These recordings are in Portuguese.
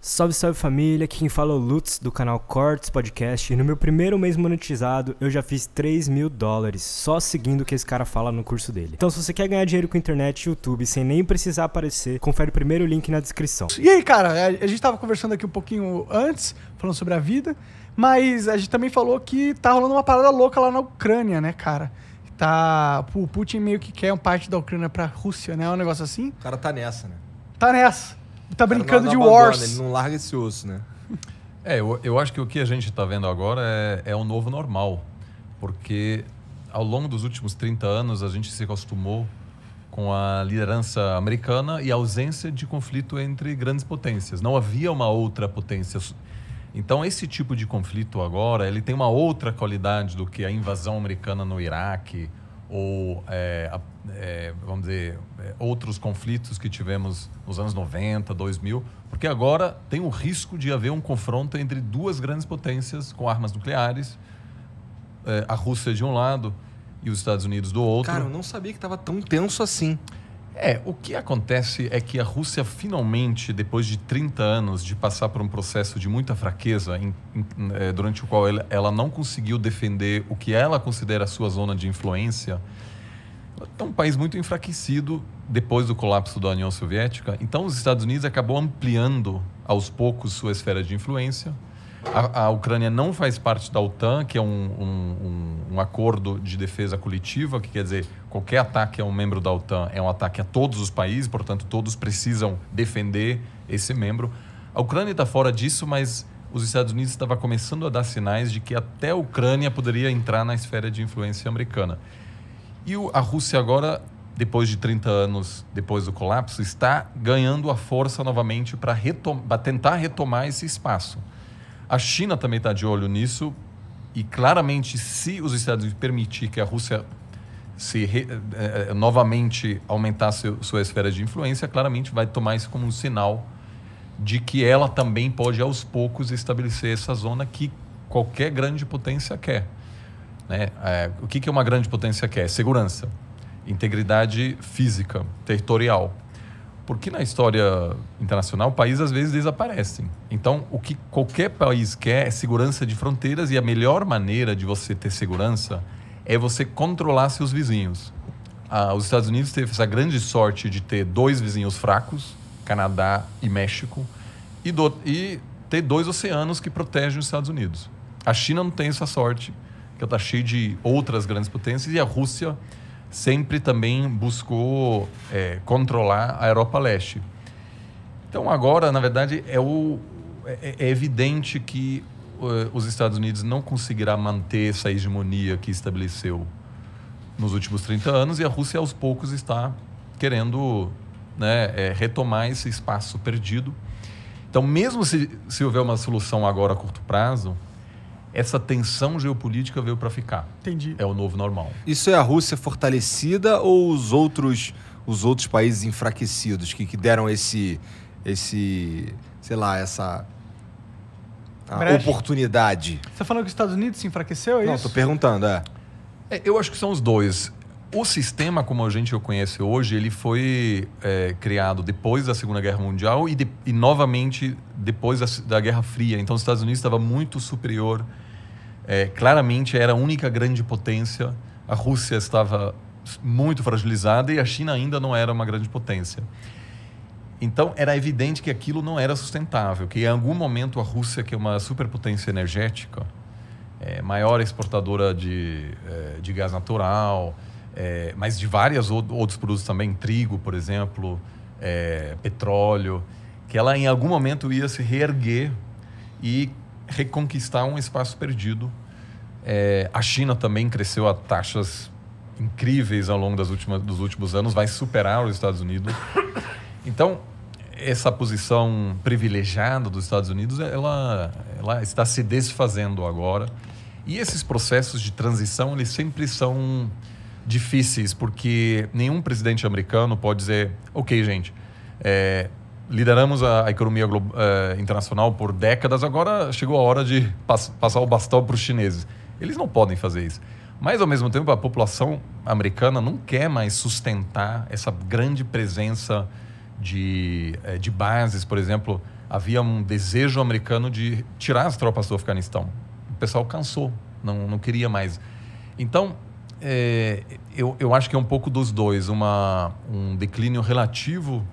Salve, salve família, aqui quem fala é o Lutz do canal Cortes Podcast e no meu primeiro mês monetizado eu já fiz 3 mil dólares só seguindo o que esse cara fala no curso dele. Então se você quer ganhar dinheiro com internet e YouTube sem nem precisar aparecer, confere o primeiro link na descrição. E aí cara, a gente tava conversando aqui um pouquinho antes, falando sobre a vida, mas a gente também falou que tá rolando uma parada louca lá na Ucrânia, né cara? Tá, o Putin meio que quer uma parte da Ucrânia pra Rússia, né? um negócio assim. O cara tá nessa, né? Tá nessa tá brincando não, não de abandona, Wars. Ele não larga esse osso, né? É, eu, eu acho que o que a gente está vendo agora é, é o novo normal. Porque ao longo dos últimos 30 anos a gente se acostumou com a liderança americana e a ausência de conflito entre grandes potências. Não havia uma outra potência. Então esse tipo de conflito agora, ele tem uma outra qualidade do que a invasão americana no Iraque, ou é, é, vamos dizer é, outros conflitos que tivemos nos anos 90, 2000, porque agora tem o risco de haver um confronto entre duas grandes potências com armas nucleares, é, a Rússia de um lado e os Estados Unidos do outro. Cara, eu não sabia que estava tão tenso assim. É, o que acontece é que a Rússia finalmente, depois de 30 anos de passar por um processo de muita fraqueza, em, em, é, durante o qual ela, ela, não conseguiu defender o que ela considera a sua zona de influência, é um país muito enfraquecido depois do colapso da União Soviética. Então, os Estados Unidos acabou ampliando aos poucos sua esfera de influência a, a, Ucrânia não faz parte da OTAN, que é um, um, um, acordo de defesa coletiva, que quer dizer qualquer ataque a um membro da OTAN é um ataque a todos os países, portanto, todos precisam defender esse membro. A Ucrânia está fora disso, mas os Estados Unidos estavam começando a dar sinais de que até a Ucrânia poderia entrar na esfera de influência americana. E o, a Rússia agora depois de 30 anos depois do colapso, está ganhando a força novamente para retom tentar retomar esse espaço. A China também está de olho nisso e claramente, se os Estados Unidos permitir que a Rússia se re, eh, eh, novamente aumentasse sua esfera de influência, claramente vai tomar isso como um sinal de que ela também pode aos poucos estabelecer essa zona que qualquer grande potência quer. Né? É, o que, que uma grande potência quer? Segurança, integridade física, territorial. Porque na história internacional, países às vezes desaparecem. Então, o que qualquer país quer é segurança de fronteiras e a melhor maneira de você ter segurança é você controlar seus vizinhos. Ah, os Estados Unidos teve essa grande sorte de ter dois vizinhos fracos, Canadá e México, e, do, e ter dois oceanos que protegem os Estados Unidos. A China não tem essa sorte, que está cheia de outras grandes potências, e a Rússia sempre também buscou é, controlar a Europa Leste. Então, agora, na verdade, é, o, é, é, é evidente que uh, os Estados Unidos não conseguirá manter essa hegemonia que estabeleceu nos últimos 30 anos e a Rússia, aos poucos, está querendo né, é, retomar esse espaço perdido. Então, mesmo se, se houver uma solução agora a curto prazo, essa tensão geopolítica veio para ficar. Entendi. É o novo normal. Isso é a Rússia fortalecida ou os outros os outros países enfraquecidos que, que deram esse esse sei lá essa oportunidade. Você falou que os Estados Unidos se enfraqueceu, é Não, isso? Não, tô perguntando, é. é. Eu acho que são os dois. O sistema como a gente o conhece hoje, ele foi é, criado depois da Segunda Guerra Mundial e, de, e novamente depois da, da, Guerra Fria. Então, os Estados Unidos estava muito superior. É, claramente era a única grande potência. A Rússia estava muito fragilizada e a China ainda não era uma grande potência. Então, era evidente que aquilo não era sustentável, que em algum momento a Rússia, que é uma superpotência energética, é, maior exportadora de, é, de gás natural, é, mas de vários outros produtos também, trigo, por exemplo, é, petróleo, que ela em algum momento ia se reerguer e reconquistar um espaço perdido. É, a China também cresceu a taxas incríveis ao longo das últimas, dos últimos anos, vai superar os Estados Unidos. Então, essa posição privilegiada dos Estados Unidos, ela, ela está se desfazendo agora. E esses processos de transição, eles sempre são difíceis, porque nenhum presidente americano pode dizer: ok, gente, é, lideramos a, a economia é, internacional por décadas, agora chegou a hora de pass passar o bastão para os chineses. Eles não podem fazer isso. Mas, ao mesmo tempo, a população americana não quer mais sustentar essa grande presença de, é, de bases. Por exemplo, havia um desejo americano de tirar as tropas do Afeganistão. O pessoal cansou, não, não queria mais. Então, é, eu, eu acho que é um pouco dos dois. Uma, um declínio relativo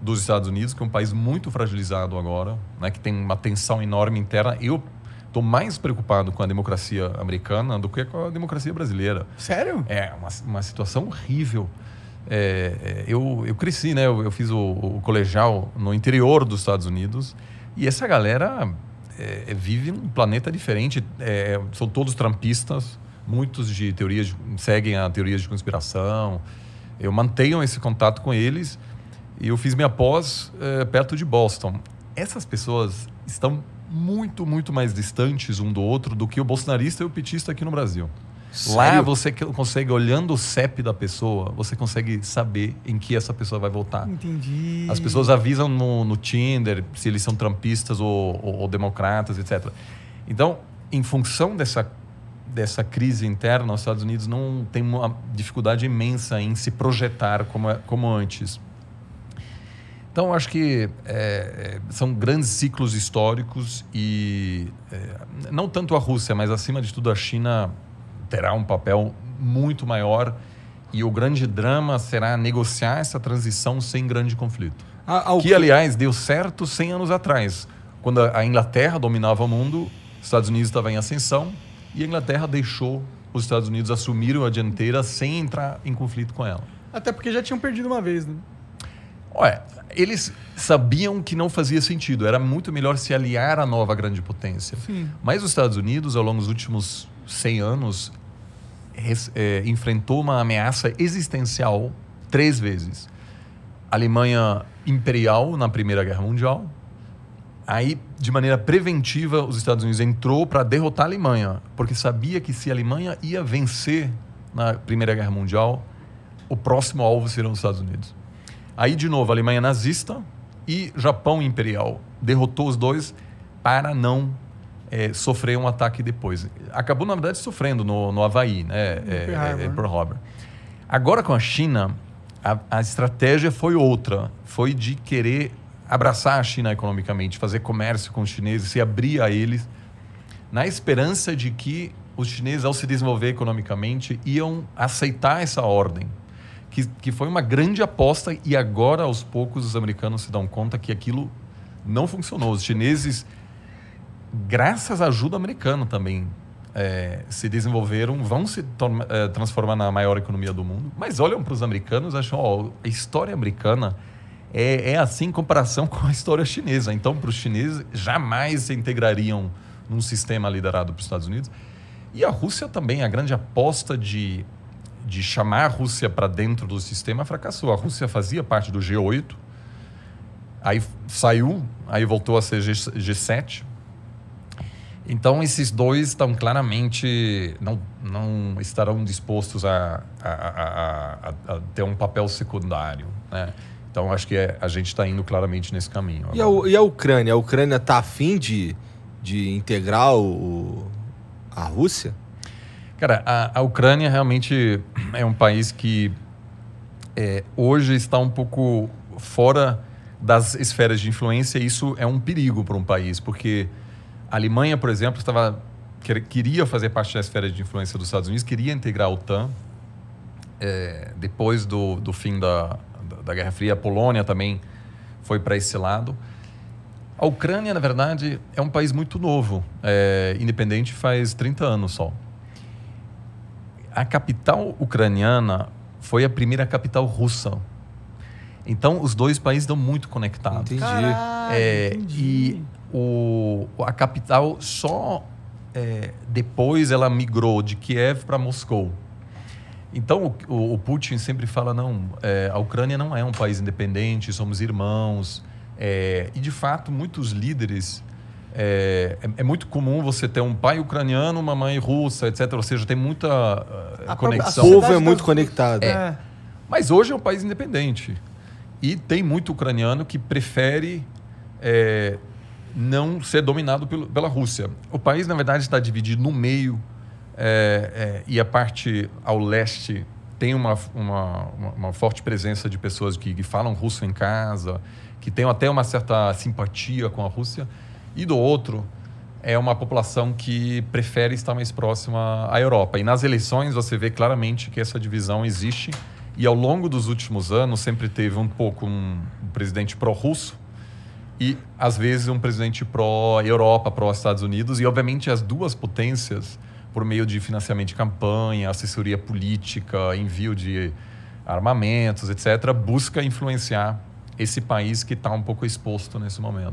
dos Estados Unidos, que é um país muito fragilizado agora, né, que tem uma tensão enorme interna. Eu estou mais preocupado com a democracia americana do que com a democracia brasileira. Sério? É, uma, uma situação horrível. É, é, eu, eu cresci, né? Eu, eu fiz o, o, colegial no interior dos Estados Unidos e essa galera é, vive num planeta diferente. É, são todos trampistas muitos de teorias de, seguem a teoria de conspiração. Eu mantenho esse contato com eles e eu fiz minha pós é, perto de Boston. Essas pessoas estão muito, muito mais distantes um do outro do que o bolsonarista e o petista aqui no Brasil. Sério? Lá você consegue, olhando o CEP da pessoa, você consegue saber em que essa pessoa vai votar. Entendi. As pessoas avisam no, no Tinder se eles são trampistas ou, ou, ou democratas, etc. Então, em função dessa dessa crise interna, os Estados Unidos não tem uma dificuldade imensa em se projetar como, é, como antes. Então, acho que é, é, são grandes ciclos históricos e é, não tanto a Rússia, mas acima de tudo a China terá um papel muito maior e o grande drama será negociar essa transição sem grande conflito. Ah, que, aliás, deu certo 100 anos atrás, quando a Inglaterra dominava o mundo, os Estados Unidos estava em ascensão, e a Inglaterra deixou os Estados Unidos assumir a dianteira sem entrar em conflito com ela. Até porque já tinham perdido uma vez, né? Ué, eles sabiam que não fazia sentido. Era muito melhor se aliar à nova grande potência. Sim. Mas os Estados Unidos, ao longo dos últimos 100 anos, é, enfrentou uma ameaça existencial três vezes. Alemanha imperial na Primeira Guerra Mundial, Aí, de maneira preventiva, os Estados Unidos entrou para derrotar a Alemanha, porque sabia que se a Alemanha ia vencer na Primeira Guerra Mundial, o próximo alvo seriam os Estados Unidos. Aí, de novo, a Alemanha nazista e Japão imperial derrotou os dois para não é, sofrer um ataque depois. Acabou, na verdade, sofrendo no, no Havaí, né? É, é, é né? Pearl Harbor. Agora, com a China, a, a estratégia foi outra. Foi de querer abraçar a China economicamente, fazer comércio com os chineses, se abrir a eles, na esperança de que os chineses, ao se desenvolver economicamente, iam aceitar essa ordem, que, que foi uma grande aposta e agora, aos poucos, os americanos se dão conta que aquilo não funcionou. Os chineses, graças à ajuda americana também, é, se desenvolveram, vão se é, transformar na maior economia do mundo, mas olham para os americanos e acham, ó, a história americana é, é assim em comparação com a história chinesa. Então, para os chineses, jamais se integrariam num sistema liderado pelos Estados Unidos. E a Rússia também, a grande aposta de, de chamar a Rússia para dentro do sistema fracassou. A Rússia fazia parte do G8, aí saiu, aí voltou a ser G, G7. Então, esses dois estão claramente, não, não estarão dispostos a, a, a, a ter um papel secundário. Né? Então acho que é, a gente está indo claramente nesse caminho. E a, e a, Ucrânia? A Ucrânia está afim de, de integrar o, a Rússia? Cara, a, a Ucrânia realmente é um país que é, hoje está um pouco fora das esferas de influência. E isso é um perigo para um país, porque a Alemanha, por exemplo, estava queria fazer parte da esfera de influência dos Estados Unidos, queria integrar a OTAN. É, depois do, do fim da, da Guerra Fria, a Polônia também foi para esse lado. A Ucrânia, na verdade, é um país muito novo, é, independente faz 30 anos só. A capital ucraniana foi a primeira capital russa. Então, os dois países estão muito conectados. Entendi. Caralho, é, entendi. E o, a capital só é, depois ela migrou de Kiev para Moscou. Então, o, o, Putin sempre fala: não, é, a Ucrânia não é um país independente, somos irmãos. É, e, de fato, muitos líderes. É, é, é muito comum você ter um pai ucraniano, uma mãe russa, etc. Ou seja, tem muita uh, conexão. O povo é muito das... conectado. É. Mas hoje é um país independente. E tem muito ucraniano que prefere é, não ser dominado pelo, pela Rússia. O país, na verdade, está dividido no meio é, é, e a parte ao leste tem uma, uma, uma, forte presença de pessoas que, que falam russo em casa, que tem até uma certa simpatia com a Rússia, e do outro é uma população que prefere estar mais próxima à Europa. E nas eleições você vê claramente que essa divisão existe. E ao longo dos últimos anos sempre teve um pouco um, um presidente pró-russo e às vezes um presidente pró-Europa, pró-Estados Unidos. E obviamente as duas potências por meio de financiamento de campanha, assessoria política, envio de armamentos, etc., busca influenciar esse país que está um pouco exposto nesse momento.